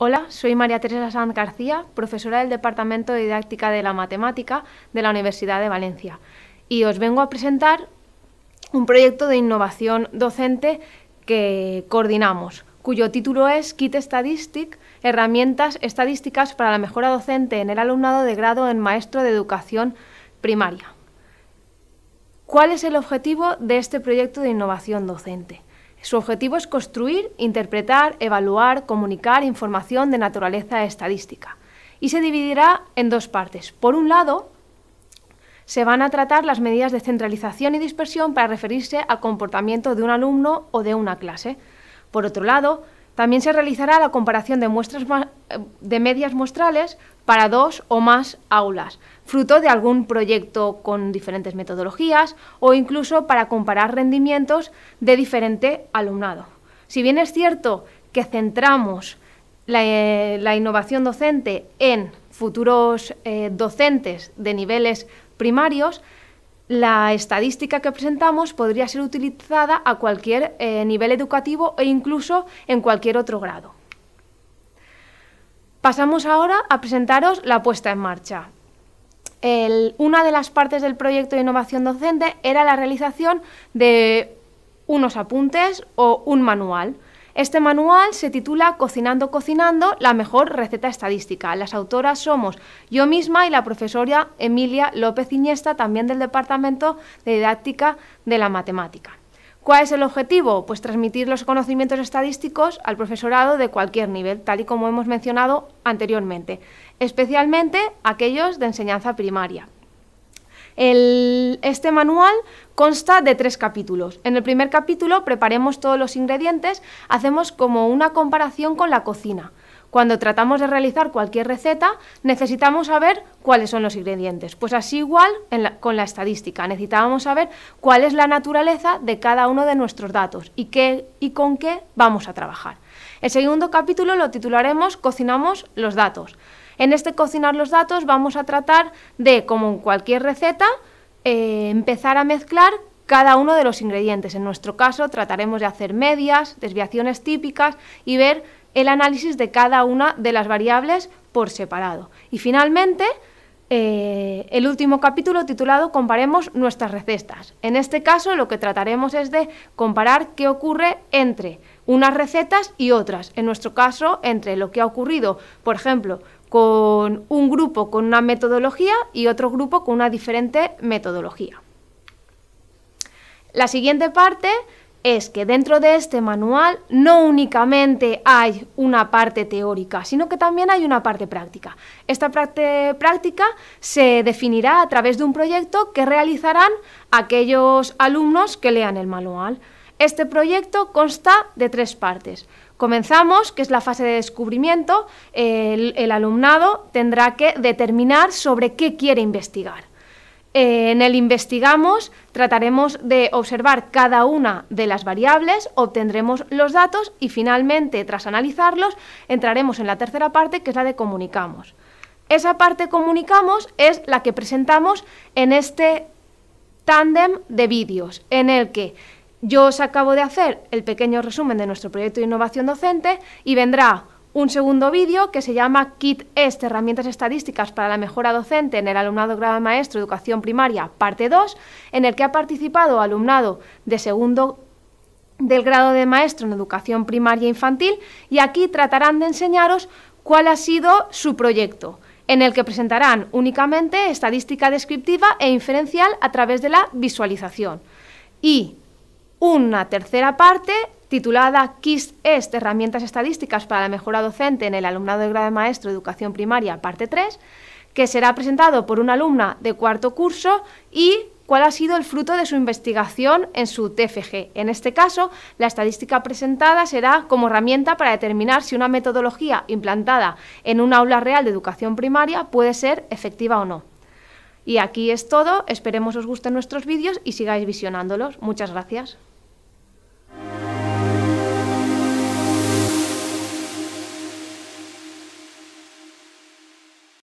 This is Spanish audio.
Hola, soy María Teresa Sanz García, profesora del Departamento de Didáctica de la Matemática de la Universidad de Valencia, y os vengo a presentar un proyecto de innovación docente que coordinamos, cuyo título es Kit Statistic, herramientas estadísticas para la mejora docente en el alumnado de grado en maestro de educación primaria. ¿Cuál es el objetivo de este proyecto de innovación docente? Su objetivo es construir, interpretar, evaluar, comunicar información de naturaleza estadística. Y se dividirá en dos partes. Por un lado, se van a tratar las medidas de centralización y dispersión para referirse al comportamiento de un alumno o de una clase. Por otro lado, también se realizará la comparación de, muestras eh, de medias muestrales para dos o más aulas, fruto de algún proyecto con diferentes metodologías o incluso para comparar rendimientos de diferente alumnado. Si bien es cierto que centramos la, eh, innovación docente en futuros eh, docentes de niveles primarios, la estadística que presentamos podría ser utilizada a cualquier eh, nivel educativo e incluso en cualquier otro grado. Pasamos ahora a presentaros la puesta en marcha. una de las partes del proyecto de innovación docente era la realización de unos apuntes o un manual. Este manual se titula Cocinando, cocinando, la mejor receta estadística. Las autoras somos yo misma y la profesora Emilia López Iniesta, también del Departamento de Didáctica de la Matemática. ¿Cuál es el objetivo? Pues transmitir los conocimientos estadísticos al profesorado de cualquier nivel, tal y como hemos mencionado anteriormente, especialmente aquellos de enseñanza primaria este manual consta de tres capítulos. En el primer capítulo preparemos todos los ingredientes, hacemos como una comparación con la cocina. Cuando tratamos de realizar cualquier receta, necesitamos saber cuáles son los ingredientes. Pues así igual con la estadística, necesitábamos saber cuál es la naturaleza de cada uno de nuestros datos y, qué, y con qué vamos a trabajar. El segundo capítulo lo titularemos Cocinamos los datos. En este cocinar los datos vamos a tratar de, como en cualquier receta, eh, empezar a mezclar cada uno de los ingredientes. En nuestro caso trataremos de hacer medias, desviaciones típicas y ver el análisis de cada una de las variables por separado. Y finalmente, eh, el último capítulo titulado Comparemos nuestras recetas. En este caso lo que trataremos es de comparar qué ocurre entre unas recetas y otras. En nuestro caso, entre lo que ha ocurrido, por ejemplo, con un grupo con una metodología y otro grupo con una diferente metodología. La siguiente parte es que dentro de este manual no únicamente hay una parte teórica, sino que también hay una parte práctica. Esta práctica se definirá a través de un proyecto que realizarán aquellos alumnos que lean el manual. Este proyecto consta de tres partes. Comenzamos, que es la fase de descubrimiento. El, alumnado tendrá que determinar sobre qué quiere investigar. Eh, en el investigamos trataremos de observar cada una de las variables, obtendremos los datos y finalmente, tras analizarlos, entraremos en la tercera parte, que es la de comunicamos. Esa parte comunicamos es la que presentamos en este tándem de vídeos, en el que yo os acabo de hacer el pequeño resumen de nuestro proyecto de innovación docente y vendrá un segundo vídeo que se llama Kit Est, herramientas estadísticas para la mejora docente en el alumnado grado de maestro educación primaria, parte 2, en el que ha participado alumnado de segundo del grado de maestro en educación primaria e infantil y aquí tratarán de enseñaros cuál ha sido su proyecto en el que presentarán únicamente estadística descriptiva e inferencial a través de la visualización. Y una tercera parte titulada KISS Est, herramientas estadísticas para la mejora docente en el alumnado de grado de maestro de educación primaria, parte 3, que será presentado por una alumna de cuarto curso y cuál ha sido el fruto de su investigación en su TFG. En este caso, la estadística presentada será como herramienta para determinar si una metodología implantada en un aula real de educación primaria puede ser efectiva o no. Y aquí es todo, esperemos os gusten nuestros vídeos y sigáis visionándolos. Muchas gracias.